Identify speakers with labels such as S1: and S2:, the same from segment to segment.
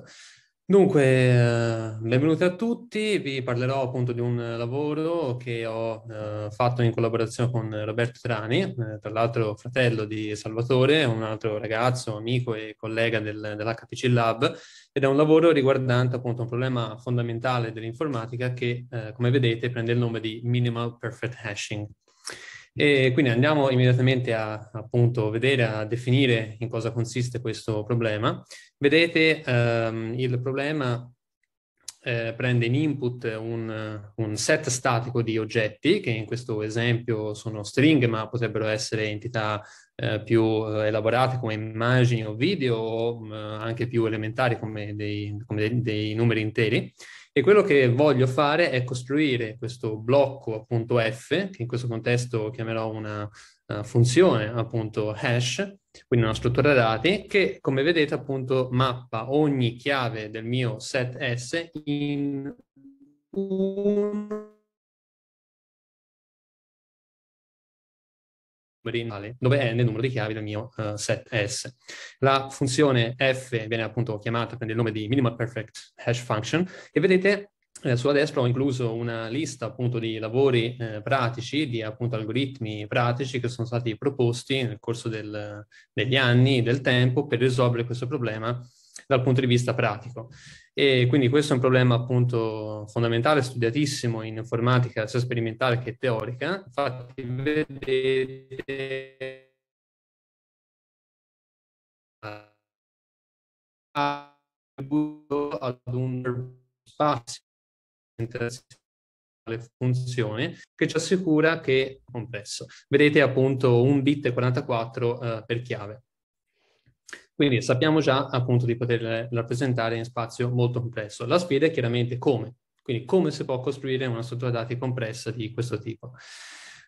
S1: Perfetto. Dunque, eh, benvenuti a tutti, vi parlerò appunto di un lavoro che ho eh, fatto in collaborazione con Roberto Trani, eh, tra l'altro fratello di Salvatore, un altro ragazzo, amico e collega del, dell'HPC Lab, ed è un lavoro riguardante appunto un problema fondamentale dell'informatica che, eh, come vedete, prende il nome di Minimal Perfect Hashing. E quindi andiamo immediatamente a appunto, vedere, a definire in cosa consiste questo problema Vedete, ehm, il problema eh, prende in input un, un, set statico di oggetti, che in questo esempio sono stringhe, ma potrebbero essere entità eh, più eh, elaborate come immagini o video, o eh, anche più elementari come, dei, come dei, dei, numeri interi. E quello che voglio fare è costruire questo blocco appunto f, che in questo contesto chiamerò una, una eh, funzione appunto hash, quindi una struttura dati che come vedete appunto mappa ogni chiave del mio set S in un dove è nel numero di chiavi del mio uh, set S. La funzione f viene appunto chiamata, prende il nome di minimal perfect hash function e vedete eh, sulla destra ho incluso una lista appunto di lavori eh, pratici, di appunto algoritmi pratici che sono stati proposti nel corso del, degli anni, del tempo, per risolvere questo problema dal punto di vista pratico. E quindi questo è un problema appunto fondamentale, studiatissimo in informatica sia sperimentale che teorica. Infatti vedete... ad un spazio internazionale funzione che ci assicura che è complesso. Vedete appunto un bit e 44 eh, per chiave. Quindi sappiamo già appunto di poter rappresentare in spazio molto complesso. La sfida è chiaramente come, quindi come si può costruire una struttura dati compressa di questo tipo.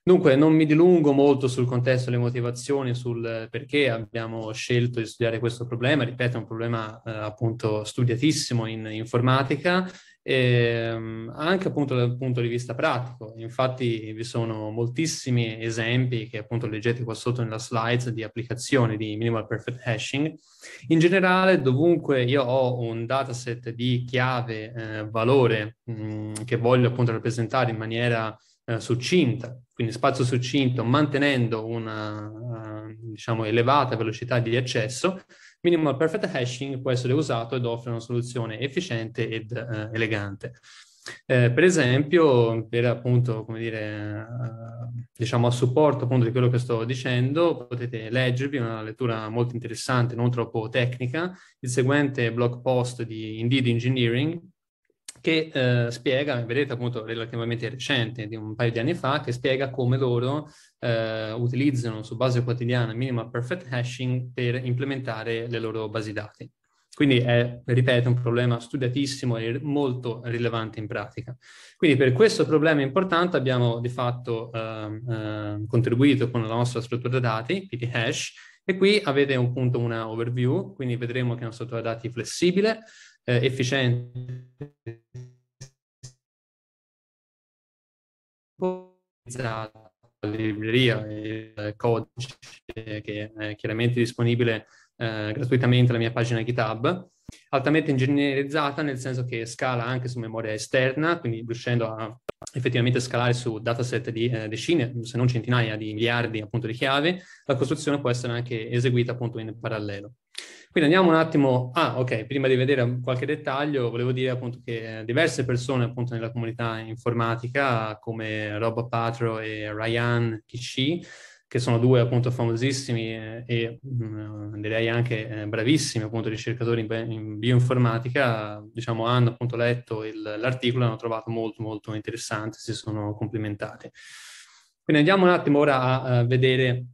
S1: Dunque, non mi dilungo molto sul contesto, le motivazioni, sul perché abbiamo scelto di studiare questo problema. Ripeto, è un problema eh, appunto studiatissimo in informatica e, ehm, anche appunto dal punto di vista pratico. Infatti vi sono moltissimi esempi che appunto leggete qua sotto nella slide di applicazioni di minimal perfect hashing. In generale, dovunque io ho un dataset di chiave eh, valore mh, mm, che voglio appunto rappresentare in maniera eh, succinta, quindi spazio succinto, mantenendo una eh, diciamo elevata velocità di accesso, Minimal Perfect Hashing può essere usato ed offre una soluzione efficiente ed eh, elegante. Eh, per esempio, per appunto, come dire, eh, diciamo a supporto appunto di quello che sto dicendo, potete leggervi una lettura molto interessante, non troppo tecnica, il seguente blog post di Indeed Engineering, che eh, spiega, vedete appunto relativamente recente, di un paio di anni fa, che spiega come loro eh, utilizzano su base quotidiana minimal perfect hashing per implementare le loro basi dati. Quindi è, ripeto, un problema studiatissimo e molto rilevante in pratica. Quindi per questo problema importante abbiamo di fatto eh, contribuito con la nostra struttura dati, PTHash, e qui avete un, appunto una overview, quindi vedremo che è una struttura dati flessibile, eh, efficiente la libreria e il codice che è chiaramente disponibile eh, gratuitamente alla mia pagina GitHub, altamente ingegnerizzata nel senso che scala anche su memoria esterna, quindi riuscendo a effettivamente scalare su dataset di eh, decine, se non centinaia di miliardi appunto di chiavi, la costruzione può essere anche eseguita appunto in parallelo. Quindi andiamo un attimo, ah ok, prima di vedere qualche dettaglio, volevo dire appunto che eh, diverse persone appunto nella comunità informatica come Rob Patro e Ryan Kishi, che sono due appunto famosissimi eh, e mh, mm, direi anche eh, bravissimi appunto ricercatori in, in, bioinformatica, diciamo hanno appunto letto il, l'articolo e hanno trovato molto molto interessante, si sono complimentati. Quindi andiamo un attimo ora a, a vedere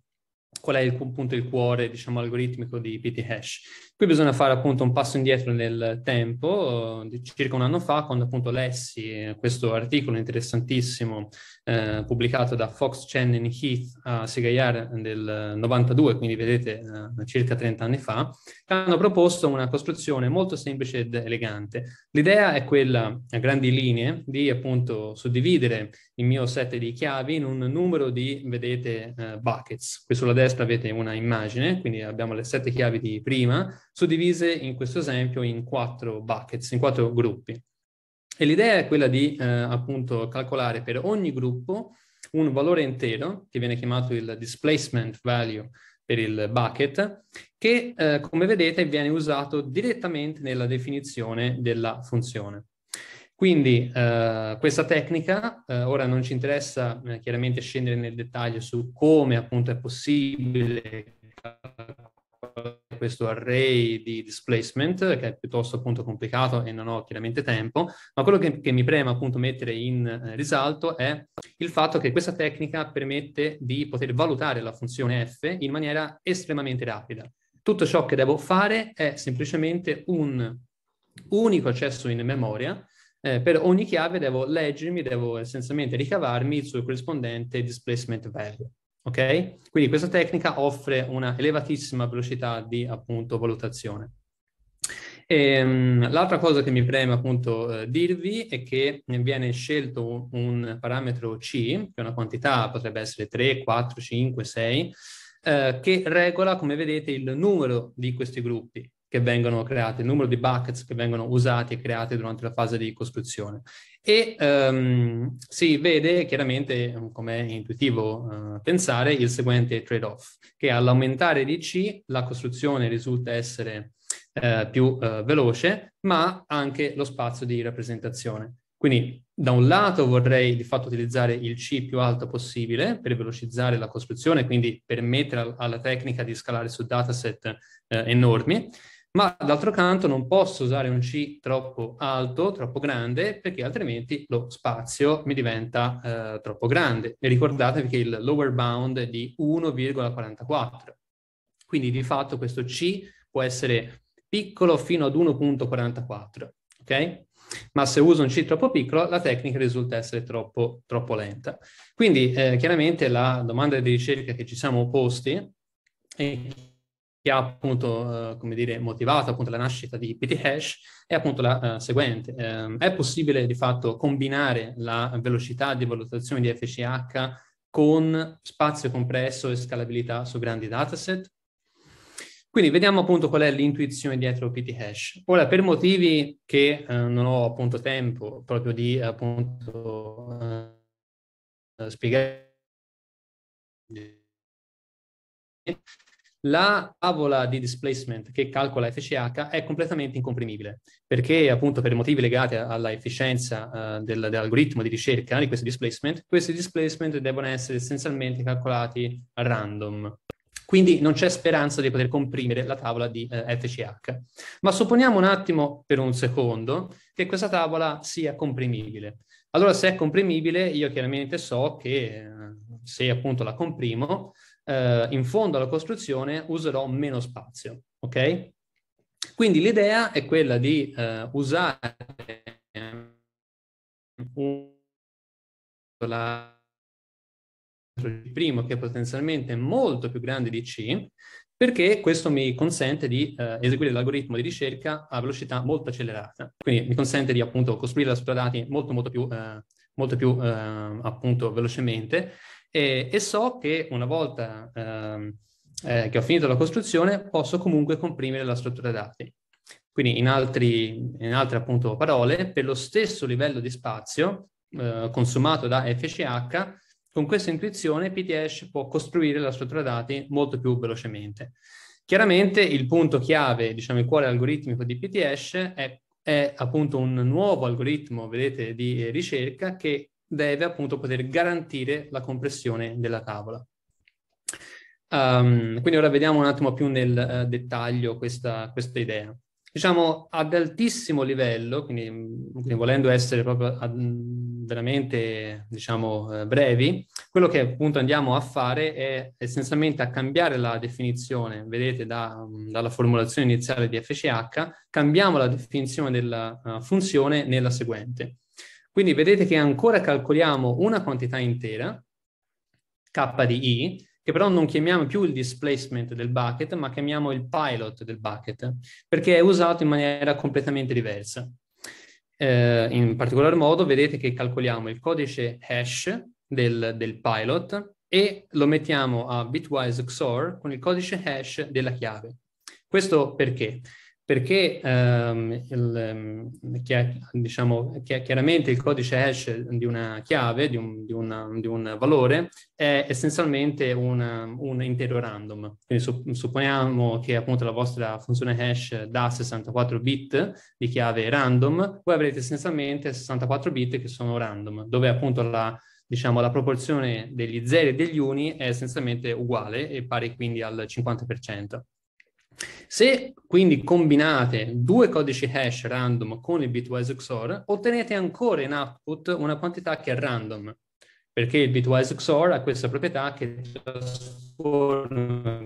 S1: qual è il, appunto il cuore diciamo, algoritmico di PT hash. Qui bisogna fare appunto un passo indietro nel tempo, eh, circa un anno fa, quando appunto lessi questo articolo interessantissimo eh, pubblicato da Fox Chen Heath a Segayar del 92, quindi vedete eh, circa 30 anni fa, che hanno proposto una costruzione molto semplice ed elegante. L'idea è quella, a grandi linee, di appunto suddividere il mio set di chiavi in un numero di, vedete, eh, buckets. Qui sulla destra avete una immagine, quindi abbiamo le sette chiavi di prima, suddivise in questo esempio in quattro buckets, in quattro gruppi. E l'idea è quella di eh, appunto calcolare per ogni gruppo un valore intero, che viene chiamato il displacement value per il bucket, che eh, come vedete viene usato direttamente nella definizione della funzione. Quindi eh, questa tecnica, eh, ora non ci interessa eh, chiaramente scendere nel dettaglio su come appunto è possibile questo array di displacement, che è piuttosto appunto complicato e non ho chiaramente tempo, ma quello che, che mi preme appunto mettere in eh, risalto è il fatto che questa tecnica permette di poter valutare la funzione f in maniera estremamente rapida. Tutto ciò che devo fare è semplicemente un unico accesso in memoria, eh, per ogni chiave devo leggermi, devo essenzialmente ricavarmi il suo corrispondente displacement value. Ok? Quindi questa tecnica offre una elevatissima velocità di appunto, valutazione. Um, l'altra cosa che mi preme appunto eh, dirvi è che viene scelto un parametro C, che è una quantità, potrebbe essere 3, 4, 5, 6, eh, che regola, come vedete, il numero di questi gruppi che vengono create, il numero di buckets che vengono usati e creati durante la fase di costruzione. E um, si vede chiaramente, mm, come è intuitivo uh, pensare, il seguente trade-off, che all'aumentare di C la costruzione risulta essere uh, più uh, veloce, ma anche lo spazio di rappresentazione. Quindi da un lato vorrei di fatto utilizzare il C più alto possibile per velocizzare la costruzione, quindi permettere alla tecnica di scalare su dataset eh, enormi, ma d'altro canto non posso usare un C troppo alto, troppo grande, perché altrimenti lo spazio mi diventa eh, troppo grande. E ricordatevi che il lower bound è di 1,44. Quindi di fatto questo C può essere piccolo fino ad 1,44, ok? Ma se uso un C troppo piccolo, la tecnica risulta essere troppo, troppo lenta. Quindi eh, chiaramente la domanda di ricerca che ci siamo posti è che ha appunto, eh, come dire, motivato appunto la nascita di PT hash è appunto la eh, seguente. Eh, è possibile di fatto combinare la velocità di valutazione di FCH con spazio compresso e scalabilità su grandi dataset? Quindi vediamo appunto qual è l'intuizione dietro PT hash. Ora, per motivi che eh, non ho appunto tempo proprio di appunto eh, spiegare, la tavola di displacement che calcola FCH è completamente incomprimibile perché appunto per motivi legati alla efficienza uh, del, dell'algoritmo di ricerca di questi displacement, questi displacement devono essere essenzialmente calcolati a random. Quindi non c'è speranza di poter comprimere la tavola di uh, eh, FCH. Ma supponiamo un attimo per un secondo che questa tavola sia comprimibile. Allora se è comprimibile io chiaramente so che uh, se appunto la comprimo eh, in fondo alla costruzione userò meno spazio, ok? Quindi l'idea è quella di eh, usare un ehm, primo che è potenzialmente molto più grande di C perché questo mi consente di eh, eseguire l'algoritmo di ricerca a velocità molto accelerata. Quindi mi consente di appunto costruire la strada dati molto molto più, eh, molto più eh, appunto velocemente e, e so che una volta eh, eh, che ho finito la costruzione posso comunque comprimere la struttura dati. Quindi in, altri, in altre appunto, parole, per lo stesso livello di spazio eh, consumato da FCH, con questa intuizione PTH può costruire la struttura dati molto più velocemente. Chiaramente il punto chiave, diciamo il cuore algoritmico di PTH è, è appunto un nuovo algoritmo, vedete, di eh, ricerca che deve appunto poter garantire la compressione della tavola. Um, quindi ora vediamo un attimo più nel uh, dettaglio questa, questa, idea. Diciamo ad altissimo livello, quindi, mm, quindi volendo essere proprio ad, mm, veramente diciamo, uh, brevi, quello che appunto andiamo a fare è essenzialmente a cambiare la definizione, vedete da, mm, dalla formulazione iniziale di FCH, cambiamo la definizione della uh, funzione nella seguente. Quindi vedete che ancora calcoliamo una quantità intera, k di i, che però non chiamiamo più il displacement del bucket, ma chiamiamo il pilot del bucket, perché è usato in maniera completamente diversa. Eh, in particolar modo vedete che calcoliamo il codice hash del, del pilot e lo mettiamo a bitwise XOR con il codice hash della chiave. Questo perché? perché ehm, il, ehm, diciamo, chiaramente il codice hash di una chiave, di un, di una, di un valore, è essenzialmente una, un intero random. Quindi supponiamo che appunto la vostra funzione hash da 64 bit di chiave random, voi avrete essenzialmente 64 bit che sono random, dove appunto la, diciamo, la proporzione degli zeri e degli uni è essenzialmente uguale e pari quindi al 50%. Se quindi combinate due codici hash random con il bitwise XOR, ottenete ancora in output una quantità che è random, perché il bitwise XOR ha questa proprietà che trasforma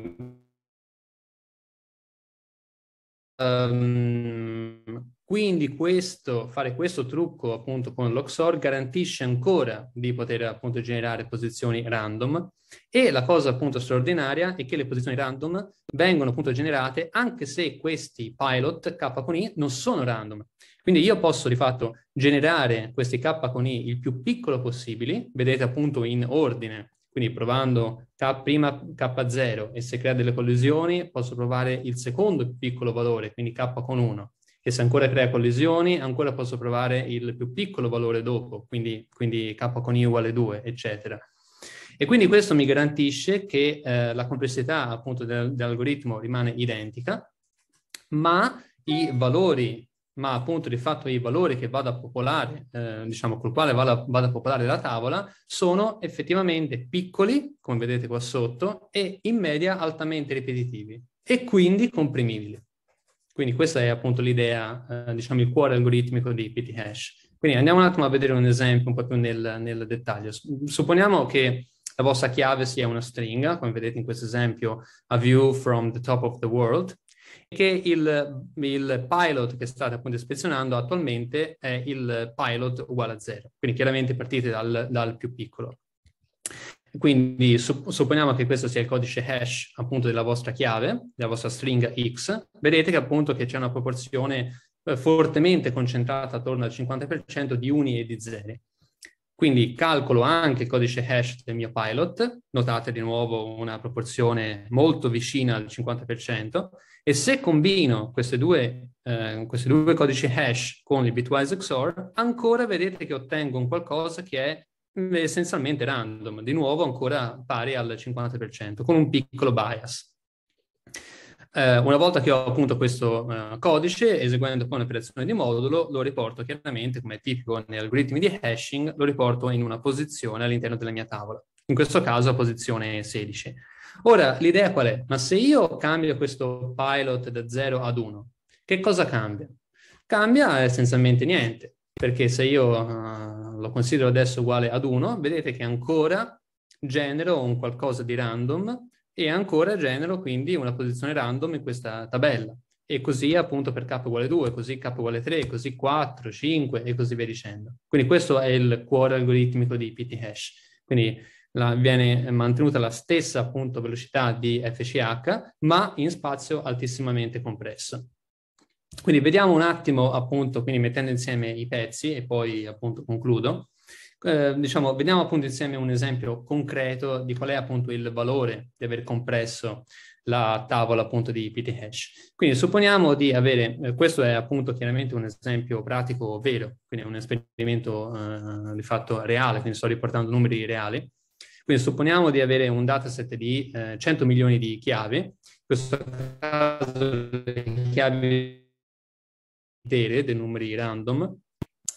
S1: ehm, quindi questo, fare questo trucco appunto con l'OXOR garantisce ancora di poter appunto generare posizioni random e la cosa appunto straordinaria è che le posizioni random vengono appunto generate anche se questi pilot K con I non sono random. Quindi io posso di fatto generare questi K con I il più piccolo possibile, vedete appunto in ordine, quindi provando K prima K0 e se crea delle collisioni posso provare il secondo più piccolo valore, quindi K con 1 e se ancora crea collisioni, ancora posso provare il più piccolo valore dopo, quindi, quindi k con i uguale 2, eccetera. E quindi questo mi garantisce che eh, la complessità appunto del, dell'algoritmo rimane identica, ma i valori, ma appunto di fatto i valori che vado a popolare, eh, diciamo col quale vado a, vado a popolare la tavola, sono effettivamente piccoli, come vedete qua sotto, e in media altamente ripetitivi e quindi comprimibili. Quindi questa è appunto l'idea, eh, diciamo il cuore algoritmico di PT Hash. Quindi andiamo un attimo a vedere un esempio un po' più nel, nel dettaglio. Supponiamo che la vostra chiave sia una stringa, come vedete in questo esempio, a view from the top of the world, che il, il, pilot che state appunto ispezionando attualmente è il pilot uguale a zero. Quindi chiaramente partite dal, dal più piccolo. Quindi supponiamo che questo sia il codice hash appunto della vostra chiave, della vostra stringa X. Vedete che appunto che c'è una proporzione eh, fortemente concentrata attorno al 50% di uni e di zeri. Quindi calcolo anche il codice hash del mio pilot, notate di nuovo una proporzione molto vicina al 50%, e se combino questi due, eh, due codici hash con il bitwise XOR, ancora vedete che ottengo un qualcosa che è essenzialmente random, di nuovo ancora pari al 50%, con un piccolo bias. Eh, una volta che ho appunto questo eh, codice, eseguendo poi un'operazione di modulo, lo riporto chiaramente, come è tipico negli algoritmi di hashing, lo riporto in una posizione all'interno della mia tavola, in questo caso posizione 16. Ora, l'idea qual è? Ma se io cambio questo pilot da 0 ad 1, che cosa cambia? Cambia essenzialmente niente, perché se io uh, lo considero adesso uguale ad 1, vedete che ancora genero un qualcosa di random e ancora genero quindi una posizione random in questa tabella e così appunto per k uguale 2, così k uguale 3, così 4, 5 e così via dicendo. Quindi questo è il cuore algoritmico di pthash. Quindi la, viene mantenuta la stessa appunto velocità di fch ma in spazio altissimamente compresso. Quindi vediamo un attimo appunto, quindi mettendo insieme i pezzi e poi appunto concludo. Ehm, diciamo, vediamo appunto insieme un esempio concreto di qual è appunto il valore di aver compresso la tavola appunto di PT Quindi supponiamo di avere, eh, questo è appunto chiaramente un esempio pratico vero, quindi è un esperimento eh, di fatto reale, quindi sto riportando numeri reali. Quindi supponiamo di avere un dataset di eh, 100 milioni di chiavi, in questo caso le chiavi intere, dei numeri random,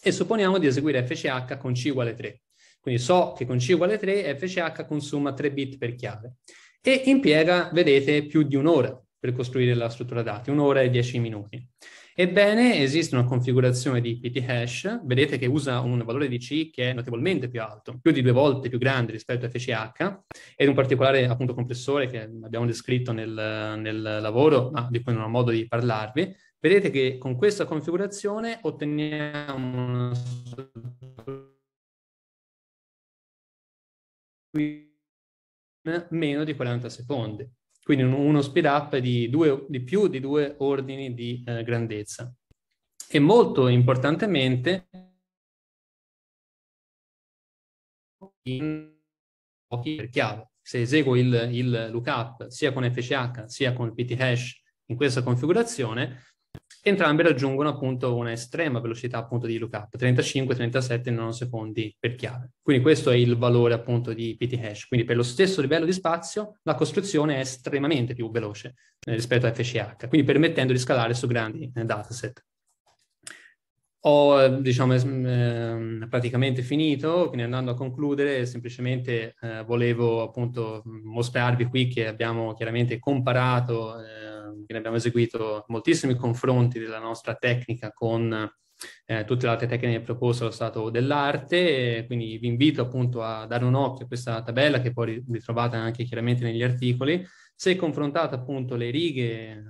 S1: e supponiamo di eseguire fch con c uguale 3. Quindi so che con c uguale 3 fch consuma 3 bit per chiave e impiega, vedete, più di un'ora per costruire la struttura dati, un'ora e 10 minuti. Ebbene, esiste una configurazione di PT hash, vedete che usa un valore di C che è notevolmente più alto, più di due volte più grande rispetto a FCH, ed un particolare appunto compressore che abbiamo descritto nel, nel lavoro, ma di cui non ho modo di parlarvi, Vedete che con questa configurazione otteniamo una meno di 40 secondi, quindi uno speed up di, due, di più di due ordini di eh, grandezza. E molto importantemente in pochi per chiave. Se eseguo il, il lookup sia con FCH sia con il PT hash in questa configurazione, Entrambe raggiungono appunto una estrema velocità appunto di lookup, 35-37 nanosecondi per chiave. Quindi questo è il valore appunto di PT hash. Quindi per lo stesso livello di spazio la costruzione è estremamente più veloce eh, rispetto a FCH, quindi permettendo di scalare su grandi eh, dataset. Ho diciamo, eh, praticamente finito, quindi andando a concludere, semplicemente eh, volevo appunto mostrarvi qui che abbiamo chiaramente comparato, eh, abbiamo eseguito moltissimi confronti della nostra tecnica con eh, tutte le altre tecniche proposte allo stato dell'arte, quindi vi invito appunto a dare un occhio a questa tabella che poi ritrovate anche chiaramente negli articoli. Se confrontate appunto le righe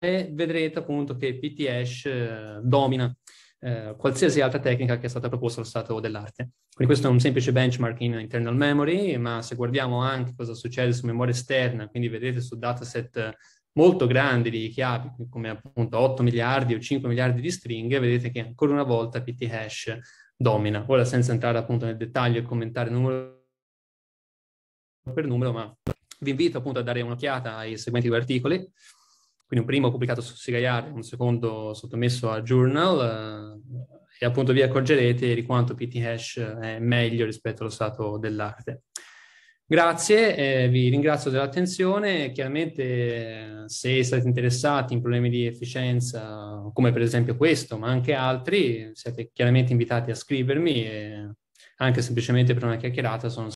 S1: vedrete appunto che PT eh, domina eh, qualsiasi altra tecnica che è stata proposta allo stato dell'arte. Quindi questo è un semplice benchmark in internal memory, ma se guardiamo anche cosa succede su memoria esterna, quindi vedete su dataset molto grandi di chiavi, come appunto 8 miliardi o 5 miliardi di stringhe, vedete che ancora una volta PTHash domina. Ora senza entrare appunto nel dettaglio e commentare numero per numero, ma vi invito appunto a dare un'occhiata ai seguenti due articoli. Quindi un primo pubblicato su Sigaiare, un secondo sottomesso a Journal eh, e appunto vi accorgerete di quanto PT Hash eh, è meglio rispetto allo stato dell'arte. Grazie, eh, vi ringrazio dell'attenzione. Chiaramente eh, se siete interessati in problemi di efficienza, come per esempio questo, ma anche altri, siete chiaramente invitati a scrivermi e anche semplicemente per una chiacchierata sono